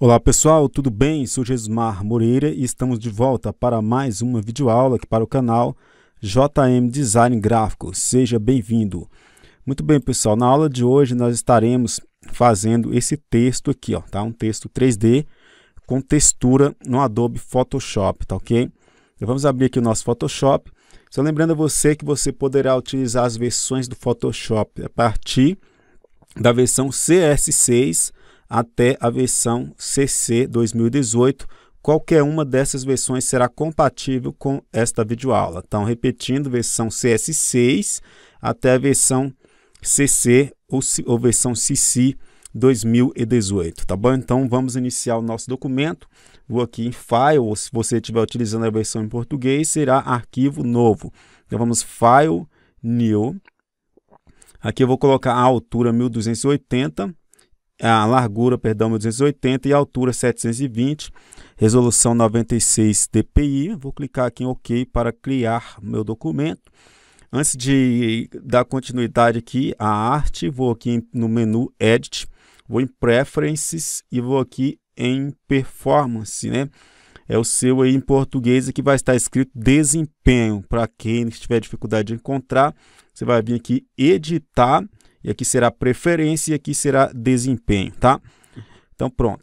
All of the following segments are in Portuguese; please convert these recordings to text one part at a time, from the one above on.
Olá pessoal, tudo bem? Sou Jesmar Moreira e estamos de volta para mais uma videoaula aqui para o canal JM Design Gráfico. Seja bem-vindo! Muito bem pessoal, na aula de hoje nós estaremos fazendo esse texto aqui, ó, tá? um texto 3D com textura no Adobe Photoshop, tá ok? Então, vamos abrir aqui o nosso Photoshop só lembrando a você que você poderá utilizar as versões do Photoshop a partir da versão CS6 até a versão CC 2018. Qualquer uma dessas versões será compatível com esta videoaula. Então, repetindo, versão CS6 até a versão CC ou, ou versão CC 2018, tá bom? Então, vamos iniciar o nosso documento. Vou aqui em File, ou se você estiver utilizando a versão em português, será arquivo novo. Então vamos File, New. Aqui eu vou colocar a altura 1280, a largura, perdão, 1280 e a altura 720, resolução 96 dpi. Vou clicar aqui em OK para criar meu documento. Antes de dar continuidade aqui à arte, vou aqui no menu Edit, vou em Preferences e vou aqui em performance, né? É o seu aí em português que vai estar escrito desempenho. Para quem tiver dificuldade de encontrar, você vai vir aqui editar e aqui será preferência e aqui será desempenho, tá? Então pronto.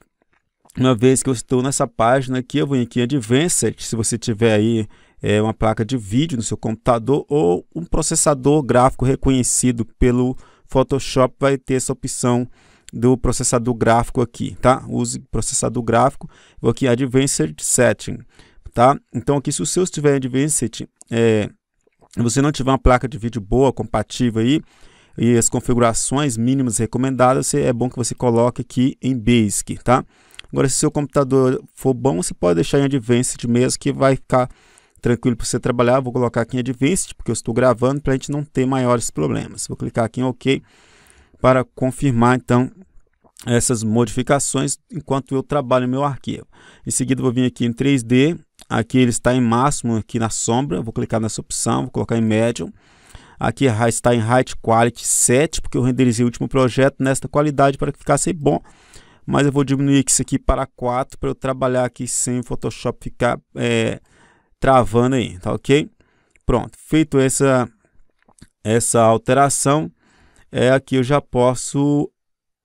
Uma vez que eu estou nessa página aqui, eu vou aqui em Advanced, se você tiver aí é, uma placa de vídeo no seu computador ou um processador gráfico reconhecido pelo Photoshop vai ter essa opção do processador gráfico aqui, tá? Use processador gráfico, vou aqui Advanced Setting, tá? Então aqui se o seu estiver em Advanced, é, você não tiver uma placa de vídeo boa, compatível aí, e as configurações mínimas recomendadas, é bom que você coloque aqui em Basic, tá? Agora, se seu computador for bom, você pode deixar em Advanced mesmo, que vai ficar tranquilo para você trabalhar. Vou colocar aqui em Advanced, porque eu estou gravando, para a gente não ter maiores problemas. Vou clicar aqui em OK para confirmar então essas modificações enquanto eu trabalho meu arquivo. Em seguida vou vir aqui em 3D, aqui ele está em máximo aqui na sombra, vou clicar nessa opção, vou colocar em médio. Aqui está em height Quality 7, porque eu renderizei o último projeto nesta qualidade para que ficasse bom. Mas eu vou diminuir isso aqui para 4 para eu trabalhar aqui sem o Photoshop ficar é, travando aí, tá ok? Pronto, feito essa, essa alteração, é, aqui eu já posso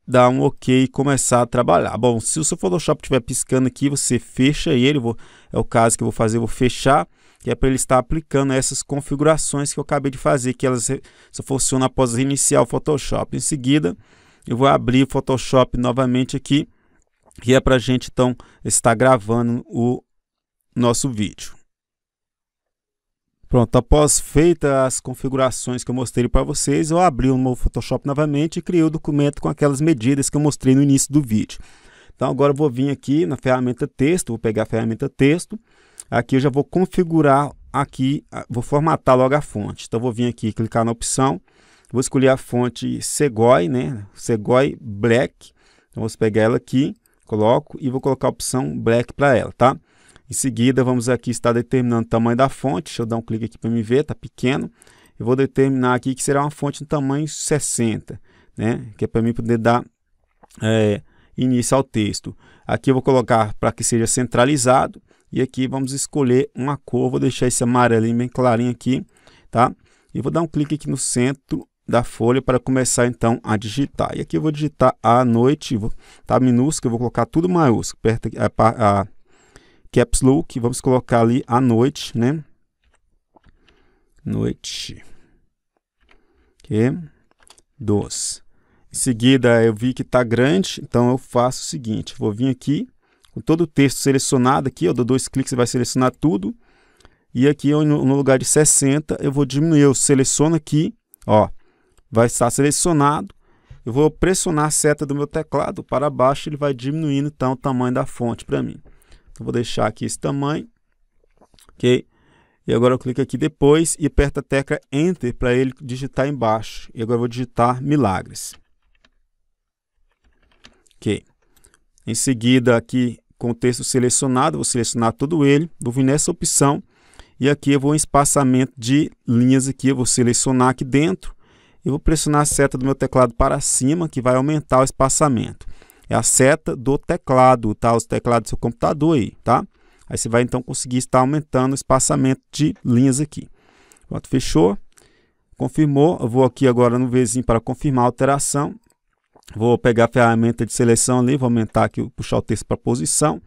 dar um ok e começar a trabalhar. Bom, se o seu Photoshop estiver piscando aqui, você fecha ele, vou, é o caso que eu vou fazer, eu vou fechar, que é para ele estar aplicando essas configurações que eu acabei de fazer, que elas só funcionam após reiniciar o Photoshop. Em seguida, eu vou abrir o Photoshop novamente aqui, que é para a gente então estar gravando o nosso vídeo. Pronto, após feitas as configurações que eu mostrei para vocês, eu abri o meu Photoshop novamente e criei o documento com aquelas medidas que eu mostrei no início do vídeo. Então agora eu vou vir aqui na ferramenta texto, vou pegar a ferramenta texto, aqui eu já vou configurar aqui, vou formatar logo a fonte. Então vou vir aqui, clicar na opção, vou escolher a fonte Segoy, né? Segoy Black, então vou pegar ela aqui, coloco e vou colocar a opção Black para ela, tá? Em seguida, vamos aqui estar determinando o tamanho da fonte. Deixa eu dar um clique aqui para me ver, está pequeno. Eu vou determinar aqui que será uma fonte no tamanho 60, né? Que é para mim poder dar é, início ao texto. Aqui eu vou colocar para que seja centralizado. E aqui vamos escolher uma cor. Vou deixar esse amarelinho bem clarinho aqui, tá? E vou dar um clique aqui no centro da folha para começar então a digitar. E aqui eu vou digitar a noite, vou, tá minúsculo, eu vou colocar tudo maiúsculo, aperta a, a caps lock, vamos colocar ali a noite, né? Noite. Ok? Dos. Em seguida, eu vi que está grande, então eu faço o seguinte, vou vir aqui, com todo o texto selecionado aqui, eu dou dois cliques e vai selecionar tudo. E aqui, no lugar de 60, eu vou diminuir, eu seleciono aqui, ó, vai estar selecionado. Eu vou pressionar a seta do meu teclado para baixo, ele vai diminuindo então o tamanho da fonte para mim eu vou deixar aqui esse tamanho, ok? E agora eu clico aqui depois e aperto a tecla Enter para ele digitar embaixo. E agora eu vou digitar Milagres. Ok. Em seguida, aqui com o texto selecionado, vou selecionar todo ele, vou vir nessa opção e aqui eu vou em espaçamento de linhas aqui, eu vou selecionar aqui dentro e vou pressionar a seta do meu teclado para cima que vai aumentar o espaçamento é a seta do teclado, tá? Os teclados do seu computador aí, tá? Aí você vai então conseguir estar aumentando o espaçamento de linhas aqui. Pronto, fechou. Confirmou. Eu vou aqui agora no vizinho para confirmar a alteração. Vou pegar a ferramenta de seleção ali, vou aumentar aqui, puxar o texto para posição.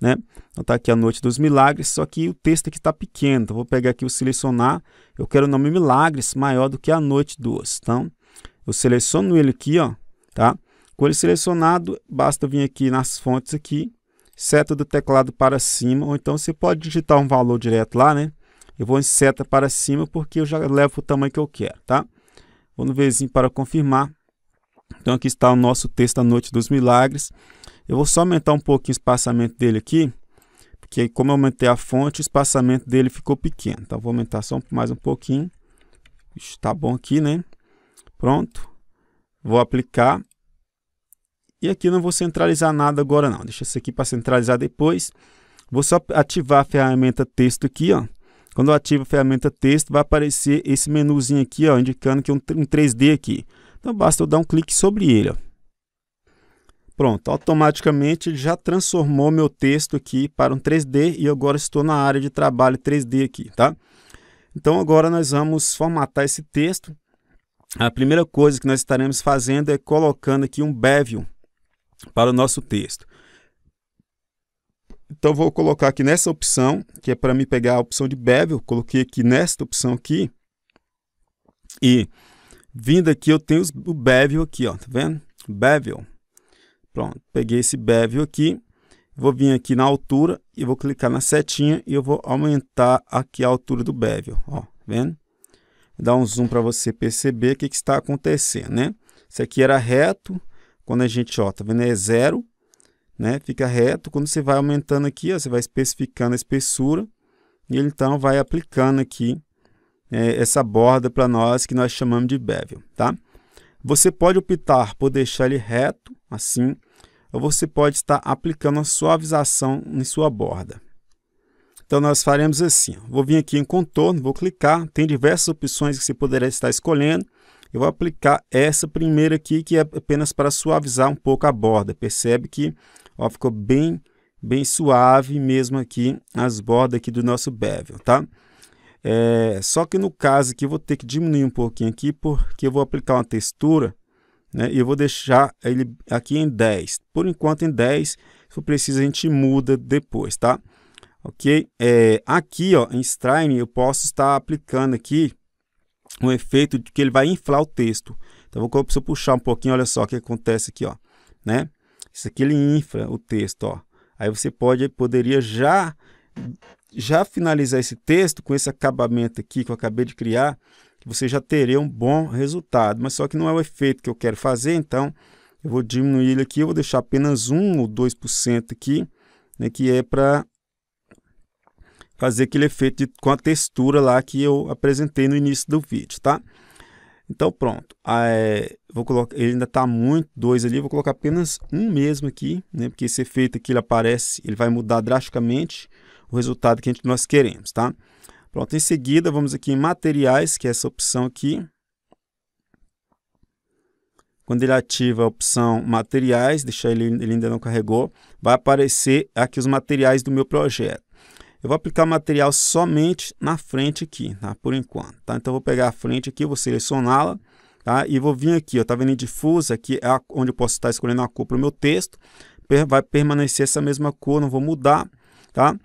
Né? Então tá aqui a noite dos milagres, só que o texto aqui está pequeno. Então vou pegar aqui o selecionar. Eu quero o nome milagres maior do que a noite duas. Então eu seleciono ele aqui, ó, tá? Com ele selecionado, basta vir aqui nas fontes aqui, seta do teclado para cima, ou então você pode digitar um valor direto lá, né? Eu vou em seta para cima porque eu já levo o tamanho que eu quero, tá? Vou no Vzinho para confirmar. Então aqui está o nosso texto da Noite dos Milagres. Eu vou só aumentar um pouquinho o espaçamento dele aqui, porque como eu aumentei a fonte, o espaçamento dele ficou pequeno. Então vou aumentar só mais um pouquinho. Está bom aqui, né? Pronto. Vou aplicar e aqui eu não vou centralizar nada agora não, deixa isso aqui para centralizar depois. Vou só ativar a ferramenta texto aqui, ó. Quando eu ativo a ferramenta texto, vai aparecer esse menuzinho aqui, ó, indicando que é um 3D aqui. Então basta eu dar um clique sobre ele, ó. Pronto, automaticamente ele já transformou meu texto aqui para um 3D e agora estou na área de trabalho 3D aqui, tá? Então agora nós vamos formatar esse texto. A primeira coisa que nós estaremos fazendo é colocando aqui um bevel para o nosso texto. Então vou colocar aqui nessa opção, que é para me pegar a opção de Bevel, coloquei aqui nesta opção aqui. E vindo aqui eu tenho o Bevel aqui, ó, tá vendo? Bevel. Pronto, peguei esse Bevel aqui. Vou vir aqui na altura e vou clicar na setinha e eu vou aumentar aqui a altura do Bevel, ó, tá vendo? Vou dar um zoom para você perceber o que, que está acontecendo, né? Isso aqui era reto, quando a gente, ó, tá vendo? É zero, né? Fica reto. Quando você vai aumentando aqui, ó, você vai especificando a espessura e ele então vai aplicando aqui é, essa borda para nós que nós chamamos de bevel, tá? Você pode optar por deixar ele reto, assim, ou você pode estar aplicando a suavização em sua borda. Então, nós faremos assim. Vou vir aqui em contorno, vou clicar. Tem diversas opções que você poderá estar escolhendo. Eu vou aplicar essa primeira aqui, que é apenas para suavizar um pouco a borda. Percebe que ó, ficou bem, bem suave mesmo aqui as bordas aqui do nosso bevel, tá? É, só que no caso aqui eu vou ter que diminuir um pouquinho aqui, porque eu vou aplicar uma textura, né? E eu vou deixar ele aqui em 10. Por enquanto em 10, se for preciso a gente muda depois, tá? Ok? É, aqui, ó, em Strine, eu posso estar aplicando aqui um efeito de que ele vai inflar o texto. Então, vou eu puxar um pouquinho, olha só o que acontece aqui, ó, né? Isso aqui ele infla o texto, ó. Aí você pode, poderia já, já finalizar esse texto com esse acabamento aqui que eu acabei de criar, que você já teria um bom resultado. Mas só que não é o efeito que eu quero fazer, então eu vou diminuir ele aqui, eu vou deixar apenas 1 ou 2% aqui, né, que é para fazer aquele efeito de, com a textura lá que eu apresentei no início do vídeo, tá? Então pronto, ah, é, vou colocar, ele ainda está muito dois ali, vou colocar apenas um mesmo aqui, né? Porque esse efeito aqui ele aparece, ele vai mudar drasticamente o resultado que a gente, nós queremos, tá? Pronto, em seguida vamos aqui em materiais, que é essa opção aqui. Quando ele ativa a opção materiais, deixar ele, ele ainda não carregou, vai aparecer aqui os materiais do meu projeto. Eu vou aplicar material somente na frente aqui, tá? Por enquanto, tá? Então, eu vou pegar a frente aqui, vou selecioná-la, tá? E vou vir aqui, ó, tá vendo em difusa? Aqui é onde eu posso estar escolhendo a cor para o meu texto. Vai permanecer essa mesma cor, não vou mudar, tá?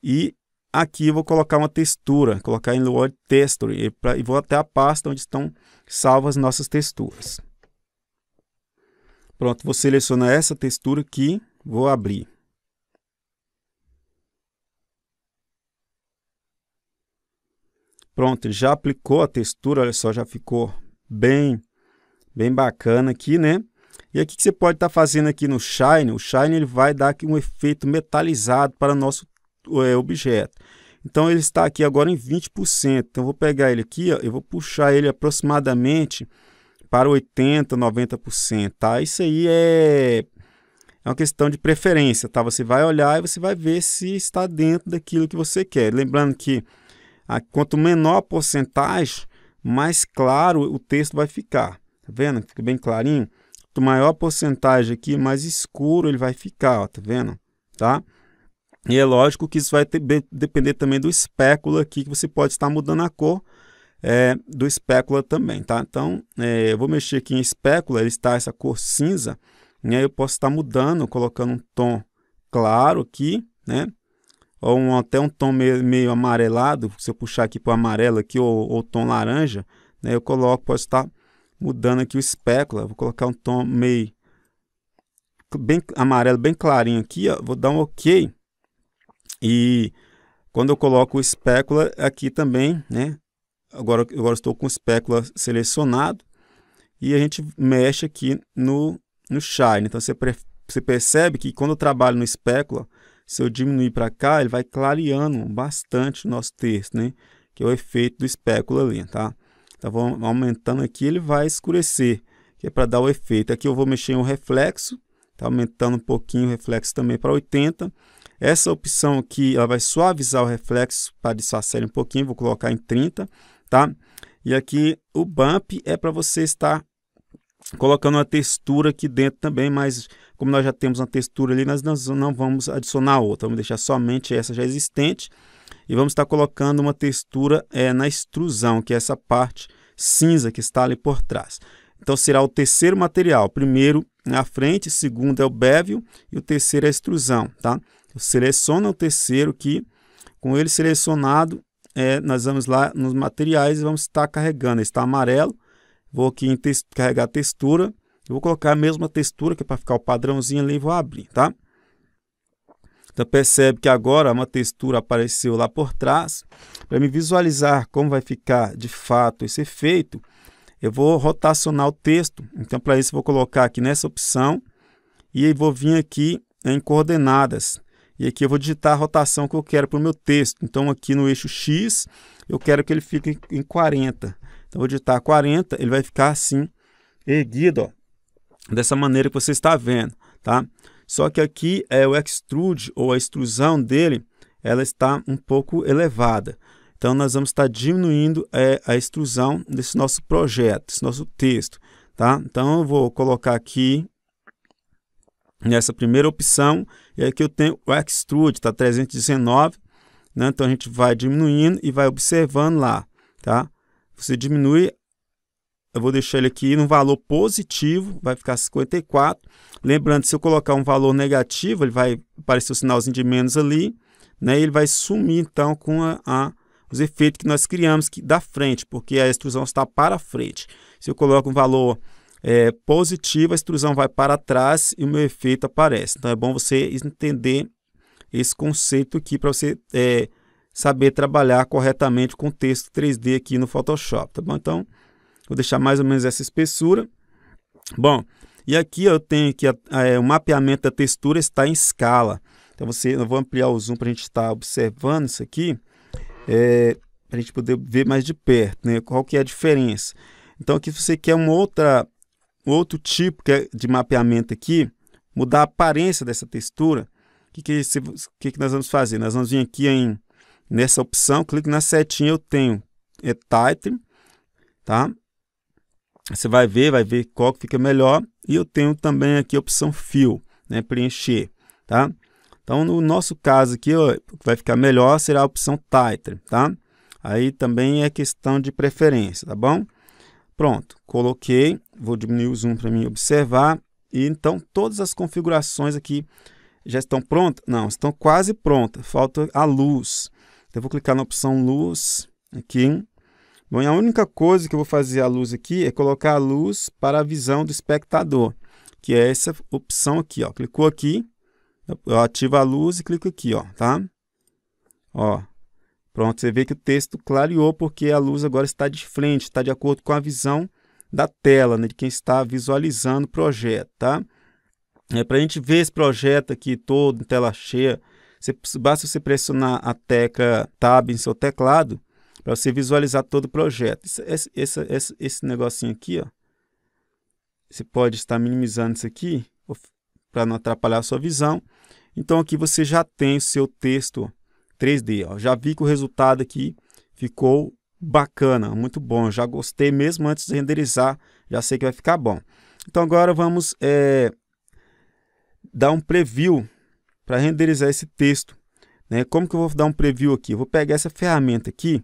E aqui eu vou colocar uma textura, colocar em Word Texture e, pra, e vou até a pasta onde estão salvas nossas texturas. Pronto, vou selecionar essa textura aqui, vou abrir. Pronto, ele já aplicou a textura, olha só, já ficou bem, bem bacana aqui, né? E aqui que você pode estar tá fazendo aqui no Shine, o Shine ele vai dar aqui um efeito metalizado para o nosso é, objeto. Então ele está aqui agora em 20%. Então eu vou pegar ele aqui, ó, eu vou puxar ele aproximadamente para 80, 90%, tá? Isso aí é é uma questão de preferência, tá? Você vai olhar e você vai ver se está dentro daquilo que você quer. Lembrando que Quanto menor a porcentagem, mais claro o texto vai ficar. Tá vendo? Fica bem clarinho. Quanto maior a porcentagem aqui, mais escuro ele vai ficar, ó, tá vendo? Tá? E é lógico que isso vai ter, depender também do espéculo aqui, que você pode estar mudando a cor é, do espéculo também, tá? Então, é, eu vou mexer aqui em espéculo, ele está essa cor cinza, e aí eu posso estar mudando, colocando um tom claro aqui, né? ou um, até um tom meio, meio, amarelado, se eu puxar aqui para o amarelo aqui, ou, ou tom laranja, né, eu coloco, posso estar mudando aqui o espécula, vou colocar um tom meio bem amarelo, bem clarinho aqui, ó, vou dar um OK. E quando eu coloco o espécula aqui também, né, agora, agora estou com o espécula selecionado, e a gente mexe aqui no, no Shine. Então, você, pre, você percebe que quando eu trabalho no espécula, se eu diminuir para cá, ele vai clareando bastante o nosso texto, né? Que é o efeito do espéculo ali, tá? Então, vou aumentando aqui, ele vai escurecer, que é para dar o efeito. Aqui eu vou mexer em um reflexo, tá aumentando um pouquinho o reflexo também para 80. Essa opção aqui, ela vai suavizar o reflexo para disfarçar ele um pouquinho, vou colocar em 30, tá? E aqui o bump é para você estar colocando uma textura aqui dentro também mais como nós já temos uma textura ali, nós não vamos adicionar outra, vamos deixar somente essa já existente e vamos estar colocando uma textura é, na extrusão, que é essa parte cinza que está ali por trás. Então será o terceiro material, primeiro na frente, segundo é o bevel e o terceiro é a extrusão, tá? Seleciona o terceiro aqui. com ele selecionado, é, nós vamos lá nos materiais e vamos estar carregando. Está amarelo, vou aqui em carregar textura eu vou colocar a mesma textura que é para ficar o padrãozinho ali e vou abrir, tá? Então percebe que agora uma textura apareceu lá por trás. Para me visualizar como vai ficar de fato esse efeito, eu vou rotacionar o texto. Então para isso eu vou colocar aqui nessa opção e vou vir aqui em coordenadas. E aqui eu vou digitar a rotação que eu quero para o meu texto. Então aqui no eixo X eu quero que ele fique em 40. Então vou digitar 40, ele vai ficar assim erguido, ó dessa maneira que você está vendo, tá? Só que aqui é o extrude ou a extrusão dele, ela está um pouco elevada. Então nós vamos estar diminuindo é, a extrusão desse nosso projeto, desse nosso texto, tá? Então eu vou colocar aqui nessa primeira opção e aqui eu tenho o extrude, tá 319, né? Então a gente vai diminuindo e vai observando lá, tá? Você diminui eu vou deixar ele aqui no valor positivo, vai ficar 54. Lembrando, se eu colocar um valor negativo, ele vai aparecer o um sinalzinho de menos ali, né? ele vai sumir então com a, a, os efeitos que nós criamos que, da frente, porque a extrusão está para frente. Se eu coloco um valor é, positivo, a extrusão vai para trás e o meu efeito aparece. Então é bom você entender esse conceito aqui para você é, saber trabalhar corretamente com texto 3D aqui no Photoshop, tá bom? Então, Vou deixar mais ou menos essa espessura. Bom, e aqui eu tenho que é, o mapeamento da textura está em escala. Então você, eu vou ampliar o zoom para a gente estar tá observando isso aqui, é, eh, para a gente poder ver mais de perto, né? Qual que é a diferença? Então aqui você quer um outro tipo é de mapeamento aqui, mudar a aparência dessa textura. O que que, é que, que, nós vamos fazer? Nós vamos vir aqui em nessa opção, clique na setinha eu tenho é title, tá? Você vai ver, vai ver qual que fica melhor. E eu tenho também aqui a opção fio, né? Preencher, tá? Então, no nosso caso aqui, ó, o que vai ficar melhor será a opção tighter, tá? Aí também é questão de preferência, tá bom? Pronto, coloquei, vou diminuir o zoom para mim observar. E então todas as configurações aqui já estão prontas? Não, estão quase prontas, falta a luz. Então, eu vou clicar na opção luz aqui Bom, e a única coisa que eu vou fazer a luz aqui é colocar a luz para a visão do espectador, que é essa opção aqui, ó. Clicou aqui, eu ativo a luz e clico aqui, ó, tá? Ó, pronto, você vê que o texto clareou porque a luz agora está de frente, está de acordo com a visão da tela, né, de quem está visualizando o projeto, tá? É, Para a gente ver esse projeto aqui todo em tela cheia, você, basta você pressionar a tecla Tab em seu teclado para você visualizar todo o projeto. Esse, esse, esse, esse negocinho aqui, ó, você pode estar minimizando isso aqui para não atrapalhar a sua visão. Então aqui você já tem o seu texto 3D. Ó. Já vi que o resultado aqui ficou bacana, muito bom. Já gostei mesmo antes de renderizar, já sei que vai ficar bom. Então agora vamos é, dar um preview para renderizar esse texto. Né? Como que eu vou dar um preview aqui? Eu vou pegar essa ferramenta aqui,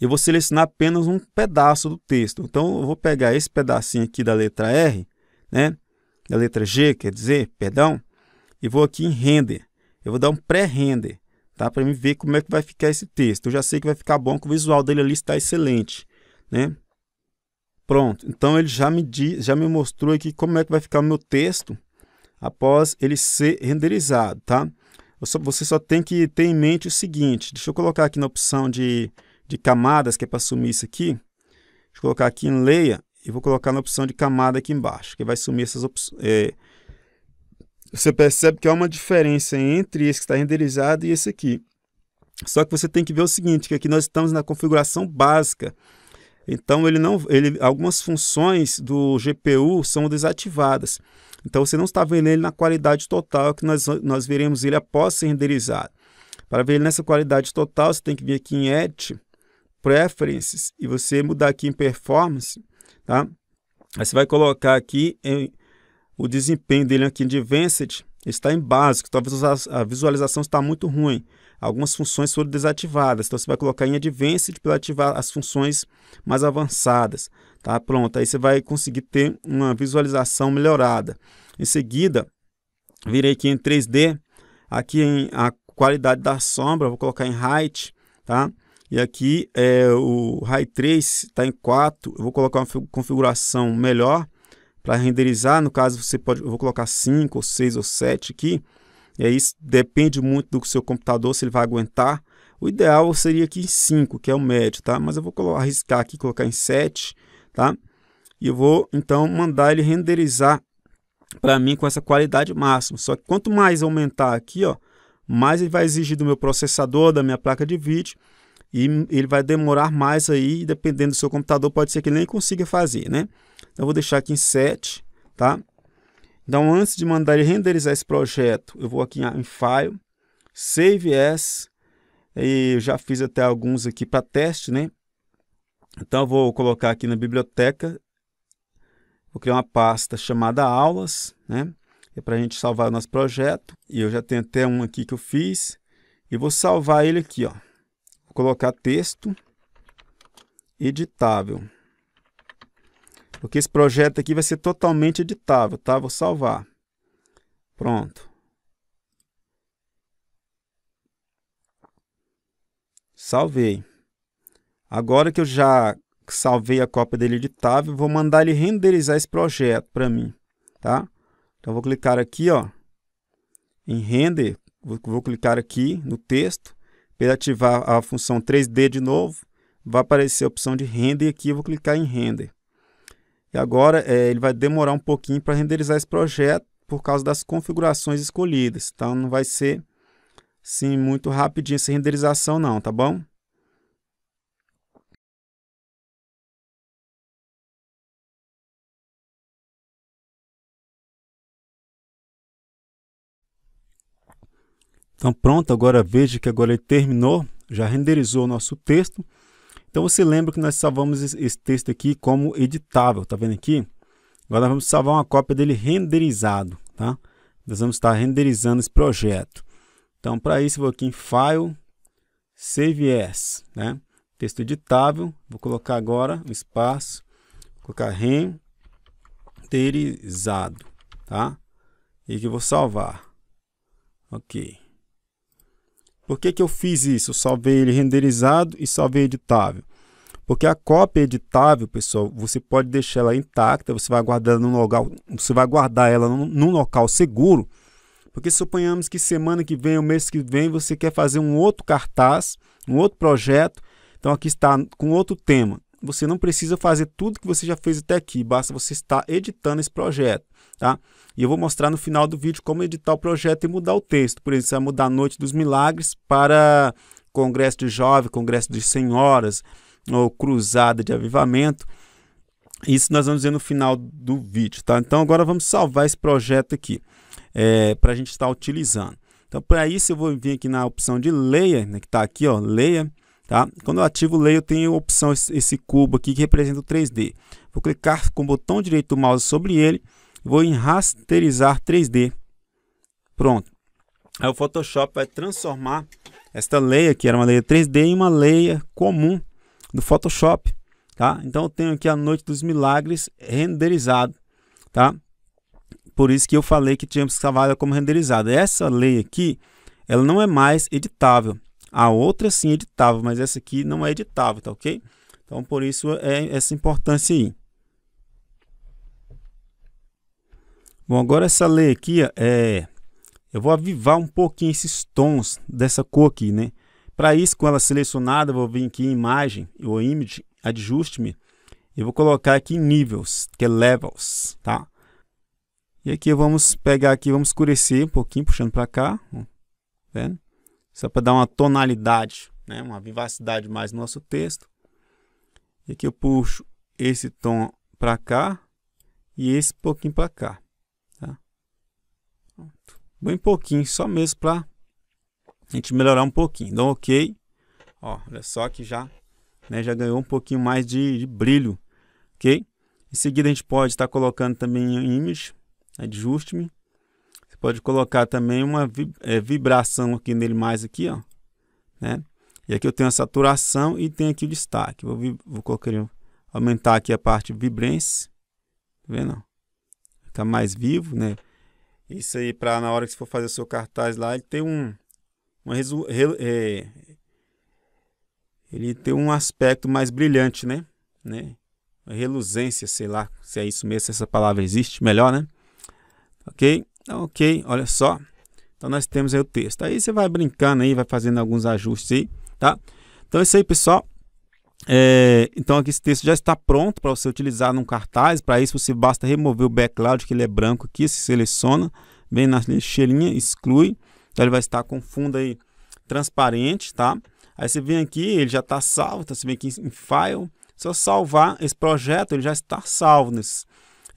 eu vou selecionar apenas um pedaço do texto. Então, eu vou pegar esse pedacinho aqui da letra R, né? da letra G, quer dizer, perdão, e vou aqui em render. Eu vou dar um pré-render, tá? Para mim ver como é que vai ficar esse texto. Eu já sei que vai ficar bom, que o visual dele ali está excelente, né? Pronto, então ele já me, diz, já me mostrou aqui como é que vai ficar o meu texto após ele ser renderizado, tá? Você só tem que ter em mente o seguinte, deixa eu colocar aqui na opção de de camadas, que é para sumir isso aqui. Deixa eu colocar aqui em Leia e vou colocar na opção de camada aqui embaixo, que vai sumir essas opções. É, você percebe que há uma diferença entre esse que está renderizado e esse aqui. Só que você tem que ver o seguinte, que aqui nós estamos na configuração básica. Então ele não, ele, algumas funções do GPU são desativadas. Então você não está vendo ele na qualidade total que nós, nós veremos ele após ser renderizado. Para ver ele nessa qualidade total, você tem que vir aqui em Edit Preferences e você mudar aqui em Performance, tá? Aí você vai colocar aqui em, o desempenho dele aqui em Advanced está em básico, talvez então a visualização está muito ruim. Algumas funções foram desativadas, então você vai colocar em Advanced para ativar as funções mais avançadas. Tá pronto, aí você vai conseguir ter uma visualização melhorada. Em seguida, virei aqui em 3D, aqui em a qualidade da sombra, vou colocar em Height, tá? E aqui é, o Ray 3 está em 4. Eu vou colocar uma configuração melhor para renderizar. No caso, você pode, eu vou colocar 5, ou 6, ou 7 aqui. E aí, isso depende muito do seu computador, se ele vai aguentar. O ideal seria aqui em 5, que é o médio, tá? Mas eu vou arriscar aqui, colocar em 7, tá? E eu vou, então, mandar ele renderizar para mim com essa qualidade máxima. Só que quanto mais aumentar aqui, ó, mais ele vai exigir do meu processador, da minha placa de vídeo e ele vai demorar mais aí, dependendo do seu computador, pode ser que ele nem consiga fazer, né? Então, vou deixar aqui em 7, tá? Então, antes de mandar ele renderizar esse projeto, eu vou aqui em File, Save As, e eu já fiz até alguns aqui para teste, né? Então, eu vou colocar aqui na biblioteca, vou criar uma pasta chamada Aulas, né? É para a gente salvar o nosso projeto, e eu já tenho até um aqui que eu fiz, e vou salvar ele aqui, ó. Vou colocar texto editável. Porque esse projeto aqui vai ser totalmente editável, tá? Vou salvar. Pronto. Salvei. Agora que eu já salvei a cópia dele editável, vou mandar ele renderizar esse projeto para mim, tá? Então vou clicar aqui, ó, em render, vou, vou clicar aqui no texto para ativar a função 3D de novo, vai aparecer a opção de render e aqui eu vou clicar em render. E agora é, ele vai demorar um pouquinho para renderizar esse projeto por causa das configurações escolhidas. Então não vai ser sim muito rapidinho essa renderização não, tá bom? Então pronto, agora veja que agora ele terminou, já renderizou o nosso texto. Então você lembra que nós salvamos esse texto aqui como editável, tá vendo aqui? Agora nós vamos salvar uma cópia dele renderizado, tá? Nós vamos estar renderizando esse projeto. Então para isso eu vou aqui em File, Save As, né? Texto editável, vou colocar agora um espaço, vou colocar renderizado, tá? E que vou salvar. OK. Por que, que eu fiz isso? Salvei ele renderizado e salvei editável. Porque a cópia editável, pessoal, você pode deixar ela intacta, você vai guardar ela num local, você vai guardar ela num, local seguro. Porque suponhamos que semana que vem, o mês que vem, você quer fazer um outro cartaz, um outro projeto. Então aqui está com outro tema. Você não precisa fazer tudo que você já fez até aqui, basta você estar editando esse projeto, tá? E eu vou mostrar no final do vídeo como editar o projeto e mudar o texto. Por exemplo, mudar a Noite dos Milagres para Congresso de Jovem, Congresso de Senhoras, ou Cruzada de Avivamento. Isso nós vamos ver no final do vídeo, tá? Então agora vamos salvar esse projeto aqui é, para a gente estar utilizando. Então para isso eu vou vir aqui na opção de Leia, né, que está aqui, ó, Leia. Tá? Quando eu ativo o Layer, eu tenho a opção, esse cubo aqui que representa o 3D. Vou clicar com o botão direito do mouse sobre ele, vou em rasterizar 3D. Pronto. Aí o Photoshop vai transformar esta layer, que era uma layer 3D, em uma layer comum do Photoshop. Tá? Então eu tenho aqui a Noite dos Milagres renderizado. Tá? Por isso que eu falei que tínhamos que salvar ela como renderizada. Essa layer aqui, ela não é mais editável. A outra sim editava, editável, mas essa aqui não é editável, tá ok? Então, por isso é essa importância aí. Bom, agora essa lei aqui, é, eu vou avivar um pouquinho esses tons dessa cor aqui, né? Para isso, com ela selecionada, vou vir aqui em imagem, ou image, adjust me. Eu vou colocar aqui níveis, que é levels, tá? E aqui vamos pegar aqui, vamos escurecer um pouquinho, puxando para cá, tá vendo? só para dar uma tonalidade, né? uma vivacidade mais no nosso texto. E aqui eu puxo esse tom para cá e esse pouquinho para cá. Tá? Bem pouquinho, só mesmo para a gente melhorar um pouquinho. Então, ok. Ó, olha só que já, né, já ganhou um pouquinho mais de, de brilho. Ok? Em seguida, a gente pode estar colocando também em image, né, Adjustment pode colocar também uma é, vibração aqui nele mais aqui, ó, né? E aqui eu tenho a saturação e tenho aqui o destaque. Vou, vou colocar, aumentar aqui a parte vibrance, tá vendo? Fica tá mais vivo, né? Isso aí para na hora que você for fazer o seu cartaz lá, ele tem um uma é, ele tem um aspecto mais brilhante, né? né? Reluzência, sei lá se é isso mesmo, se essa palavra existe, melhor, né? Ok? Tá ok, olha só. Então nós temos aí o texto. Aí você vai brincando aí, vai fazendo alguns ajustes aí, tá? Então é isso aí, pessoal. É, então aqui esse texto já está pronto para você utilizar num cartaz. Para isso você basta remover o background, que ele é branco aqui, se seleciona, vem na lixeirinha, exclui. Então ele vai estar com fundo aí transparente, tá? Aí você vem aqui, ele já está salvo, então você vem aqui em File. Se eu salvar esse projeto, ele já está salvo nesse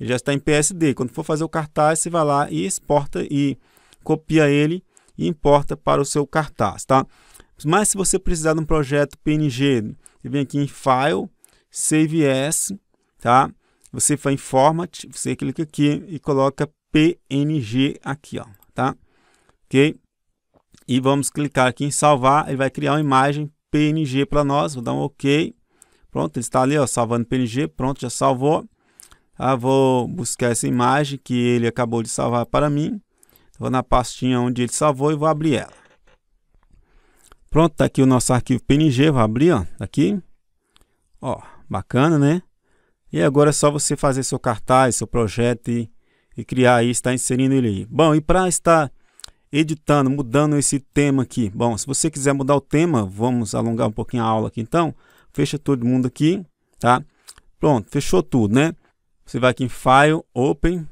ele já está em PSD. Quando for fazer o cartaz, você vai lá e exporta e copia ele e importa para o seu cartaz, tá? Mas se você precisar de um projeto PNG, você vem aqui em File, Save As, tá? Você vai em Format, você clica aqui e coloca PNG aqui, ó, tá? Ok? E vamos clicar aqui em salvar, ele vai criar uma imagem PNG para nós, vou dar um OK. Pronto, ele está ali, ó, salvando PNG, pronto, já salvou. Ah, vou buscar essa imagem que ele acabou de salvar para mim. Vou na pastinha onde ele salvou e vou abrir ela. Pronto, tá aqui o nosso arquivo PNG. Vou abrir, ó, aqui. Ó, bacana, né? E agora é só você fazer seu cartaz, seu projeto e, e criar aí, estar inserindo ele aí. Bom, e para estar editando, mudando esse tema aqui. Bom, se você quiser mudar o tema, vamos alongar um pouquinho a aula aqui então. Fecha todo mundo aqui, tá? Pronto, fechou tudo, né? Você vai aqui em File, Open,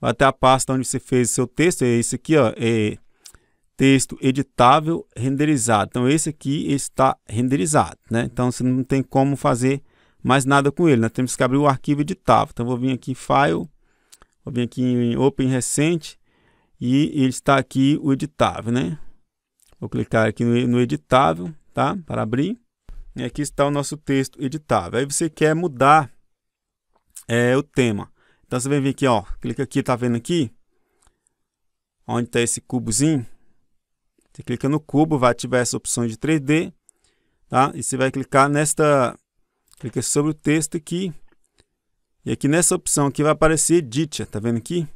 vai até a pasta onde você fez seu texto. É esse aqui, ó, é texto editável renderizado. Então, esse aqui está renderizado, né? Então, você não tem como fazer mais nada com ele. Nós né? temos que abrir o arquivo editável. Então, vou vir aqui em File, vou vir aqui em Open Recente e ele está aqui o editável, né? Vou clicar aqui no, no editável, tá? Para abrir. E aqui está o nosso texto editável. Aí você quer mudar é o tema. Então você vem vir aqui, ó, clica aqui, tá vendo aqui? Onde está esse cubozinho? Você clica no cubo, vai ativar essa opção de 3D, tá? E você vai clicar nesta, clica sobre o texto aqui. E aqui nessa opção aqui vai aparecer Edit, tá vendo aqui?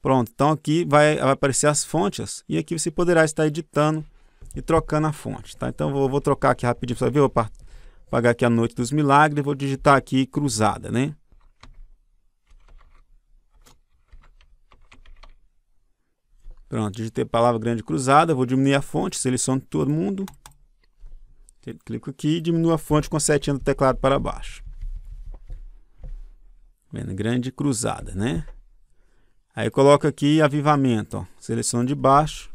Pronto, então aqui vai, vai aparecer as fontes e aqui você poderá estar editando e trocando a fonte, tá? Então eu vou, vou trocar aqui rapidinho para você ver, opa, pagar aqui a noite dos milagres, vou digitar aqui cruzada, né? Pronto, digitei a palavra grande cruzada, vou diminuir a fonte, seleciono todo mundo. Clico aqui e diminuo a fonte com a setinha do teclado para baixo. Vendo grande cruzada, né? Aí coloca aqui avivamento, ó. Seleciono de baixo.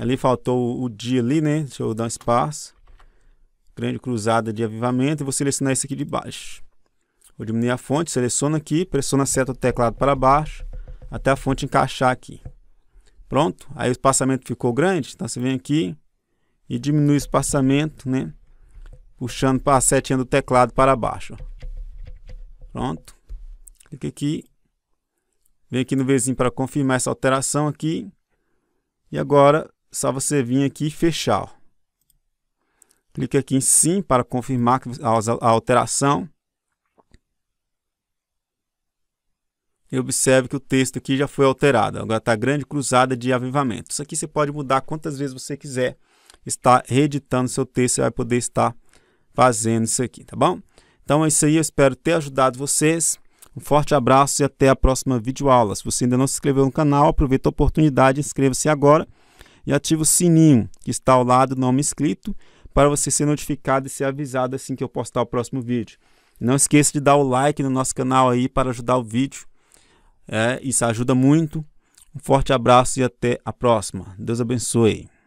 Ali faltou o dia ali, né? Deixa eu dar um espaço. Grande cruzada de avivamento. E vou selecionar esse aqui de baixo. Vou diminuir a fonte, seleciono aqui, pressiona a seta do teclado para baixo, até a fonte encaixar aqui. Pronto, aí o espaçamento ficou grande, então você vem aqui e diminui o espaçamento, né? Puxando para a setinha do teclado para baixo. Pronto. Clique aqui. Vem aqui no vizinho para confirmar essa alteração aqui. E agora só você vir aqui e fechar. Ó. Clique aqui em sim para confirmar a alteração. E observe que o texto aqui já foi alterado. Agora está grande cruzada de avivamento. Isso aqui você pode mudar quantas vezes você quiser. Está reeditando seu texto, você vai poder estar fazendo isso aqui, tá bom? Então é isso aí, eu espero ter ajudado vocês. Um forte abraço e até a próxima videoaula. Se você ainda não se inscreveu no canal, aproveita a oportunidade, inscreva-se agora e ativa o sininho que está ao lado do nome inscrito para você ser notificado e ser avisado assim que eu postar o próximo vídeo. Não esqueça de dar o like no nosso canal aí para ajudar o vídeo. É, isso ajuda muito. Um forte abraço e até a próxima. Deus abençoe.